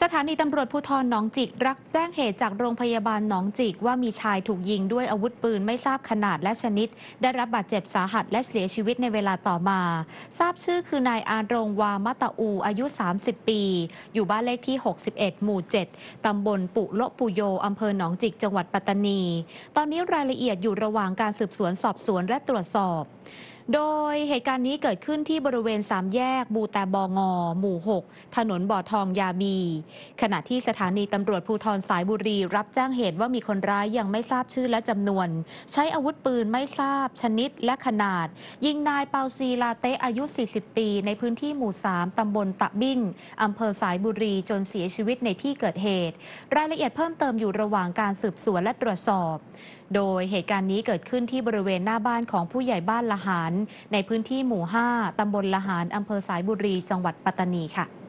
สถานีตำรวจภูธรหนองจิกรักแจ้งเหตุจากโรงพยาบาลหนองจิกว่ามีชายถูกยิงด้วยอาวุธปืนไม่ทราบขนาดและชนิด ได้รับบาดเจ็บสาหัสและเสียชีวิตในเวลาต่อมา ทราบชื่อคือนายอารงวามาตะอูอายุ 30 ปี อยู่บ้านเลขที่ 61 หมู่ 7 ตำบลปุโลปุโย อำเภอหนองจิกจังหวัดปัตตานี ตอนนี้รายละเอียดอยู่ระหว่างการสืบสวนสอบสวนและตรวจสอบโดยเหตุการณ์นี้เกิดขึ้นที่บริเวณสามแยกบูแต่บองอ หมู่ 6 ถนนบ่อทองยามีขณะที่สถานีตำรวจภูธรสายบุรีรับแจ้งเหตุว่ามีคนร้ายยังไม่ทราบชื่อและจำนวน ใช้อาวุธปืนไม่ทราบ ชนิดและขนาด ยิงนายเปาซีลาเตอายุ 40 ปี ในพื้นที่หมู่ 3 ตำบลตะบิ้งอำเภอสายบุรีจนเสียชีวิตในที่เกิดเหตุ รายละเอียดเพิ่มเติมอยู่ระหว่างการสืบสวนและตรวจสอบโดยเหตุการณ์นี้เกิดขึ้นที่บริเวณหน้าบ้านของผู้ใหญ่บ้านละหาร ในพื้นที่หมู่ 5 ตำบลละหารอำเภอสายบุรี จังหวัดปัตตานีค่ะ